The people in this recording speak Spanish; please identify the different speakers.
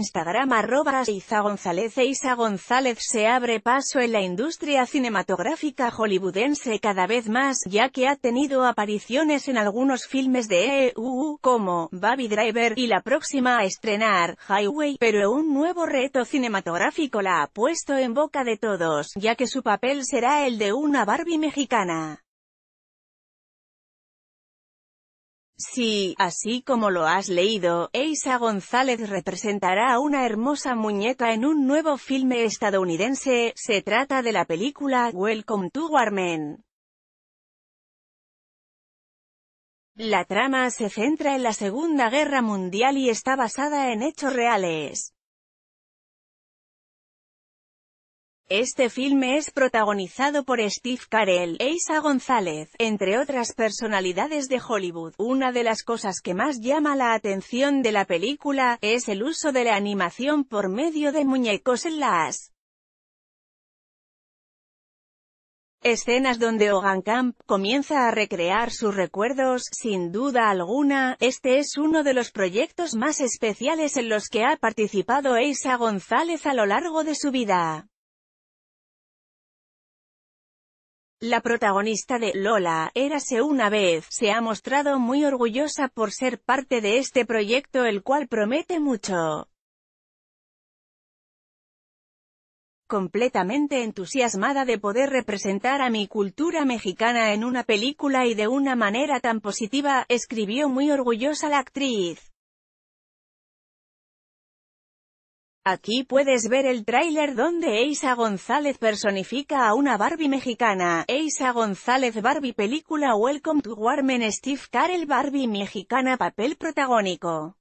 Speaker 1: Instagram arroba Isa González e Isa González se abre paso en la industria cinematográfica hollywoodense cada vez más, ya que ha tenido apariciones en algunos filmes de EU como Baby Driver y la próxima a estrenar, Highway, pero un nuevo reto cinematográfico la ha puesto en boca de todos, ya que su papel será el de una Barbie mexicana. Sí, así como lo has leído, Eisa González representará a una hermosa muñeca en un nuevo filme estadounidense, se trata de la película Welcome to Warmen. La trama se centra en la Segunda Guerra Mundial y está basada en hechos reales. Este filme es protagonizado por Steve Carell, Asa González, entre otras personalidades de Hollywood. Una de las cosas que más llama la atención de la película, es el uso de la animación por medio de muñecos en las Escenas donde Hogan Camp comienza a recrear sus recuerdos, sin duda alguna, este es uno de los proyectos más especiales en los que ha participado Asa González a lo largo de su vida. La protagonista de Lola, Érase una vez, se ha mostrado muy orgullosa por ser parte de este proyecto el cual promete mucho. Completamente entusiasmada de poder representar a mi cultura mexicana en una película y de una manera tan positiva, escribió muy orgullosa la actriz. Aquí puedes ver el tráiler donde Eisa González personifica a una Barbie mexicana. Eisa González Barbie película Welcome to Warmen Steve Carell Barbie mexicana papel protagónico.